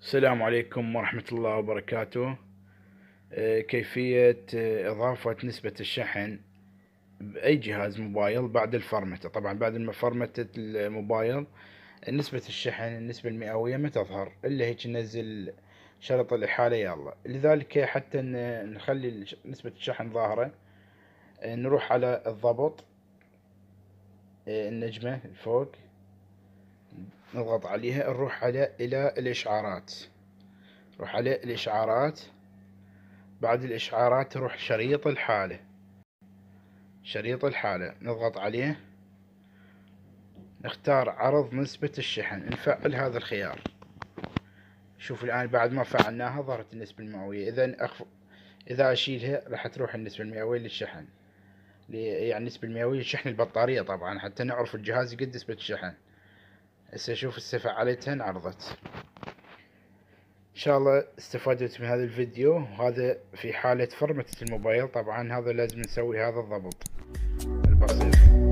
السلام عليكم ورحمة الله وبركاته آه، كيفية آه، إضافة نسبة الشحن بأي جهاز موبايل بعد الفرمتة طبعا بعد ما فرمتة الموبايل نسبة الشحن النسبة المئوية ما تظهر إلا هيك ننزل شرط الإحالة يلا لذلك حتى نخلي نسبة الشحن ظاهرة آه، نروح على الضبط النجمة الفوق نضغط عليها نروح على إلى الإشعارات نروح على الإشعارات بعد الإشعارات نروح شريط الحالة شريط الحالة نضغط عليه نختار عرض نسبة الشحن نفعل هذا الخيار شوف الآن بعد ما فعلناها ظهرت النسبة المئوية إذا أخف... إذا أشيلها راح تروح النسبة المئوية للشحن يعني النسبة المئوية لشحن البطارية طبعا حتى نعرف الجهاز قد نسبة الشحن هسه اشوف استفعلتها انعرضت ان شاء الله استفادت من هذا الفيديو وهذا في حالة فرمة الموبايل طبعا هذا لازم نسوي هذا الضبط البسيط